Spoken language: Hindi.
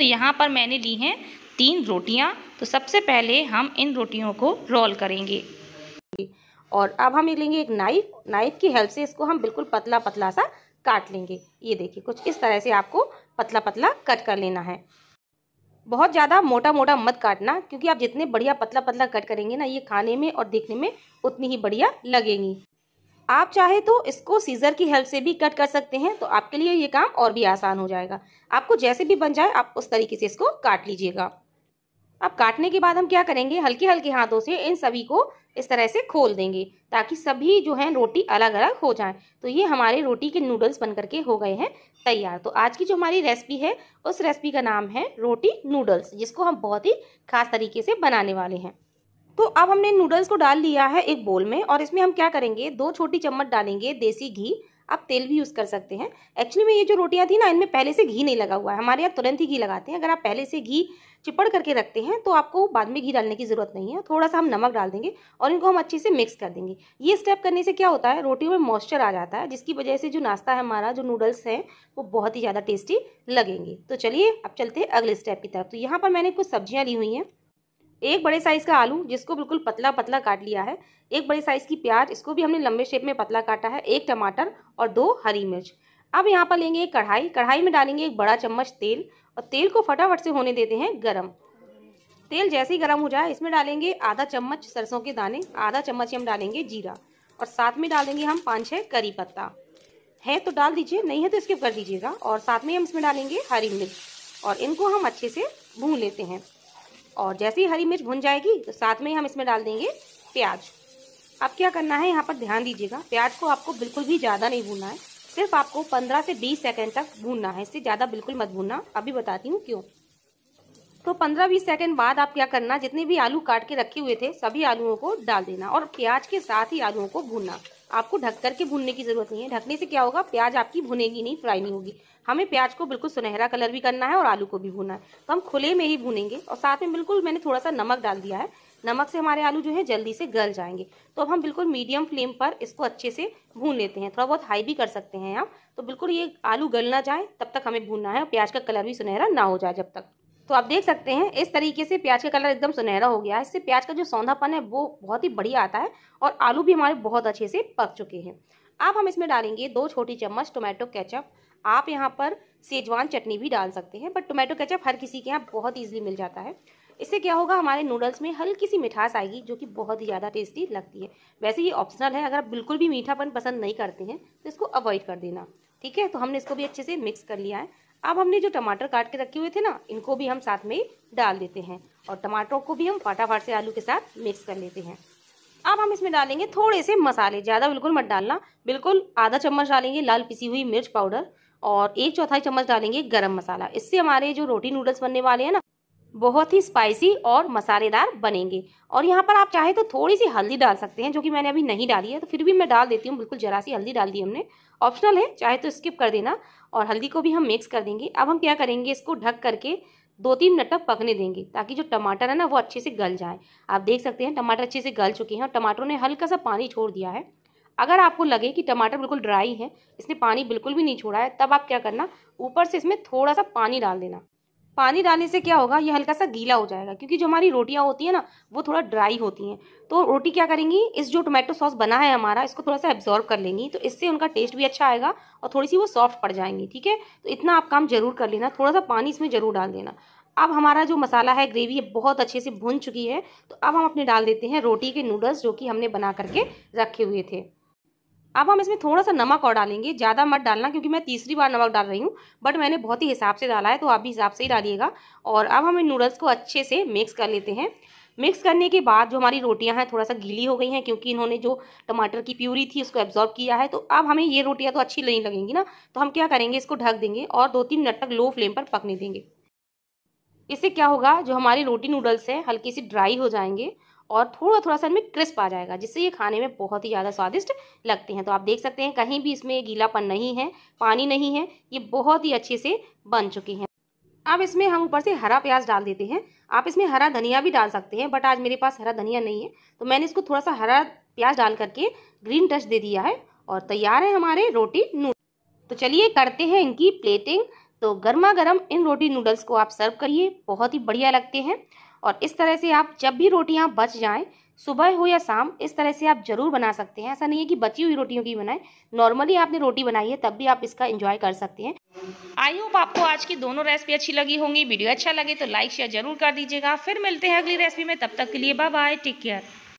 तो यहाँ पर मैंने ली हैं तीन रोटियाँ तो सबसे पहले हम इन रोटियों को रोल करेंगे और अब हम लेंगे एक नाइफ नाइफ की हेल्प से इसको हम बिल्कुल पतला पतला सा काट लेंगे ये देखिए कुछ इस तरह से आपको पतला पतला कट कर लेना है बहुत ज़्यादा मोटा मोटा मत काटना क्योंकि आप जितने बढ़िया पतला पतला कट करेंगे ना ये खाने में और देखने में उतनी ही बढ़िया लगेंगी आप चाहे तो इसको सीज़र की हेल्प से भी कट कर सकते हैं तो आपके लिए ये काम और भी आसान हो जाएगा आपको जैसे भी बन जाए आप उस तरीके से इसको काट लीजिएगा अब काटने के बाद हम क्या करेंगे हल्के हल्के हाथों से इन सभी को इस तरह से खोल देंगे ताकि सभी जो हैं रोटी अलग अलग हो जाएं तो ये हमारे रोटी के नूडल्स बन करके हो गए हैं तैयार तो आज की जो हमारी रेसिपी है उस रेसिपी का नाम है रोटी नूडल्स जिसको हम बहुत ही खास तरीके से बनाने वाले हैं तो अब हमने नूडल्स को डाल लिया है एक बोल में और इसमें हम क्या करेंगे दो छोटी चम्मच डालेंगे देसी घी आप तेल भी यूज़ कर सकते हैं एक्चुअली में ये जो रोटियां थी ना इनमें पहले से घी नहीं लगा हुआ है हमारे यहाँ तुरंत ही घी लगाते हैं अगर आप पहले से घी चिपड़ करके रखते हैं तो आपको बाद में घी डालने की ज़रूरत नहीं है थोड़ा सा हम नमक डाल देंगे और इनको हम अच्छे से मिक्स कर देंगे ये स्टेप करने से क्या होता है रोटियों में मॉइस्चर आ जाता है जिसकी वजह से जो नाश्ता है हमारा जो नूडल्स हैं वो बहुत ही ज़्यादा टेस्टी लगेंगे तो चलिए अब चलते हैं अगले स्टेप की तरफ तो यहाँ पर मैंने कुछ सब्जियाँ ली हुई हैं एक बड़े साइज़ का आलू जिसको बिल्कुल पतला पतला काट लिया है एक बड़े साइज़ की प्याज इसको भी हमने लंबे शेप में पतला काटा है एक टमाटर और दो हरी मिर्च अब यहाँ पर लेंगे एक कढ़ाई कढ़ाई में डालेंगे एक बड़ा चम्मच तेल और तेल को फटाफट से होने देते हैं गरम तेल जैसे ही गर्म हो जाए इसमें डालेंगे आधा चम्मच सरसों के दाने आधा चम्मच हम डालेंगे जीरा और साथ में डालेंगे हम पाँच छः करी पत्ता है तो डाल दीजिए नहीं है तो स्किप कर दीजिएगा और साथ में हम इसमें डालेंगे हरी मिर्च और इनको हम अच्छे से भून लेते हैं और जैसे ही हरी मिर्च भुन जाएगी तो साथ में ही हम इसमें डाल देंगे प्याज अब क्या करना है यहाँ पर ध्यान दीजिएगा प्याज को आपको बिल्कुल भी ज़्यादा नहीं भूनना है सिर्फ आपको 15 से 20 सेकंड तक भूनना है इससे ज़्यादा बिल्कुल मत भूनना अभी बताती हूँ क्यों तो 15-20 सेकंड बाद आप क्या करना जितने भी आलू काट के रखे हुए थे सभी आलुओं को डाल देना और प्याज के साथ ही आलुओं को भूनना आपको ढक करके भूनने की जरूरत नहीं है ढकने से क्या होगा प्याज आपकी भुनेगी नहीं फ्राई नहीं होगी हमें प्याज को बिल्कुल सुनहरा कलर भी करना है और आलू को भी भूना है तो हम खुले में ही भूनेंगे और साथ में बिल्कुल मैंने थोड़ा सा नमक डाल दिया है नमक से हमारे आलू जो है जल्दी से गल जाएंगे तो अब हम बिल्कुल मीडियम फ्लेम पर इसको अच्छे से भून लेते हैं थोड़ा बहुत हाई भी कर सकते हैं आप तो बिल्कुल ये आलू गल ना जाए तब तक हमें भूनना है और प्याज का कलर भी सुनहरा ना हो जाए जब तक तो आप देख सकते हैं इस तरीके से प्याज का कलर एकदम सुनहरा हो गया है इससे प्याज का जो सौंधापन है वो बहुत ही बढ़िया आता है और आलू भी हमारे बहुत अच्छे से पक चुके हैं अब हम इसमें डालेंगे दो छोटी चम्मच टोमेटो केचप आप यहाँ पर सेजवान चटनी भी डाल सकते हैं बट टोमेटो केचप हर किसी के यहाँ बहुत ईजिली मिल जाता है इससे क्या होगा हमारे नूडल्स में हल्की सी मिठास आएगी जो कि बहुत ही ज़्यादा टेस्टी लगती है वैसे ये ऑप्शनल है अगर आप बिल्कुल भी मीठापन पसंद नहीं करते हैं तो इसको अवॉइड कर देना ठीक है तो हमने इसको भी अच्छे से मिक्स कर लिया है अब हमने जो टमाटर काट के रखे हुए थे ना इनको भी हम साथ में डाल देते हैं और टमाटरों को भी हम फटाफट से आलू के साथ मिक्स कर लेते हैं अब हम इसमें डालेंगे थोड़े से मसाले ज़्यादा बिल्कुल मत डालना बिल्कुल आधा चम्मच डालेंगे लाल पिसी हुई मिर्च पाउडर और एक चौथाई चम्मच डालेंगे गरम मसाला इससे हमारे जो रोटी नूडल्स बनने वाले हैं ना बहुत ही स्पाइसी और मसालेदार बनेंगे और यहाँ पर आप चाहे तो थोड़ी सी हल्दी डाल सकते हैं जो कि मैंने अभी नहीं डाली है तो फिर भी मैं डाल देती हूँ बिल्कुल जरा सी हल्दी डाल दी हमने ऑप्शनल है चाहे तो स्किप कर देना और हल्दी को भी हम मिक्स कर देंगे अब हम क्या करेंगे इसको ढक करके दो तीन मिनट तक पकने देंगे ताकि जो टमाटर है ना वो अच्छे से गल जाए आप देख सकते हैं टमाटर अच्छे से गल चुके हैं और टमाटरों ने हल्का सा पानी छोड़ दिया है अगर आपको लगे कि टमाटर बिल्कुल ड्राई है इसने पानी बिल्कुल भी नहीं छोड़ा है तब आप क्या करना ऊपर से इसमें थोड़ा सा पानी डाल देना पानी डालने से क्या होगा ये हल्का सा गीला हो जाएगा क्योंकि जो हमारी रोटियाँ होती हैं ना वो थोड़ा ड्राई होती हैं तो रोटी क्या करेंगी इस जो टोमेटो सॉस बना है हमारा इसको थोड़ा सा एब्जॉर्व कर लेंगी तो इससे उनका टेस्ट भी अच्छा आएगा और थोड़ी सी वो सॉफ्ट पड़ जाएंगी ठीक है तो इतना आप काम जरूर कर लेना थोड़ा सा पानी इसमें ज़रूर डाल देना अब हमारा जो मसाला है ग्रेवी है बहुत अच्छे से भुन चुकी है तो अब हम अपने डाल देते हैं रोटी के नूडल्स जो कि हमने बना करके रखे हुए थे अब हम इसमें थोड़ा सा नमक और डालेंगे ज़्यादा मत डालना क्योंकि मैं तीसरी बार नमक डाल रही हूँ बट मैंने बहुत ही हिसाब से डाला है तो आप भी हिसाब से ही डालिएगा और अब हम इन नूडल्स को अच्छे से मिक्स कर लेते हैं मिक्स करने के बाद जो हमारी रोटियां हैं थोड़ा सा गीली हो गई हैं क्योंकि इन्होंने जो टमाटर की प्यूरी थी उसको एब्जॉर्ब किया है तो अब हमें ये रोटियां तो अच्छी नहीं लगेंगी ना तो हम क्या करेंगे इसको ढक देंगे और दो तीन मिनट तक लो फ्लेम पर पकने देंगे इससे क्या होगा जो हमारी रोटी नूडल्स हैं हल्की सी ड्राई हो जाएंगे और थोड़ा थोड़ा सा इनमें क्रिस्प आ जाएगा जिससे ये खाने में बहुत ही ज़्यादा स्वादिष्ट लगते हैं तो आप देख सकते हैं कहीं भी इसमें गीलापन नहीं है पानी नहीं है ये बहुत ही अच्छे से बन चुके हैं अब इसमें हम ऊपर से हरा प्याज डाल देते हैं आप इसमें हरा धनिया भी डाल सकते हैं बट आज मेरे पास हरा धनिया नहीं है तो मैंने इसको थोड़ा सा हरा प्याज डाल करके ग्रीन टच दे दिया है और तैयार है हमारे रोटी नूडल तो चलिए करते हैं इनकी प्लेटिंग तो गर्मा गर्म इन रोटी नूडल्स को आप सर्व करिए बहुत ही बढ़िया लगते हैं और इस तरह से आप जब भी रोटियां बच जाएं सुबह हो या शाम इस तरह से आप ज़रूर बना सकते हैं ऐसा नहीं है कि बची हुई रोटियों की बनाएं नॉर्मली आपने रोटी बनाई है तब भी आप इसका एंजॉय कर सकते हैं आई होप आपको आज की दोनों रेसिपी अच्छी लगी होंगी वीडियो अच्छा लगे तो लाइक शेयर जरूर कर दीजिएगा फिर मिलते हैं अगली रेसिपी में तब तक के लिए बाय बाय टेक केयर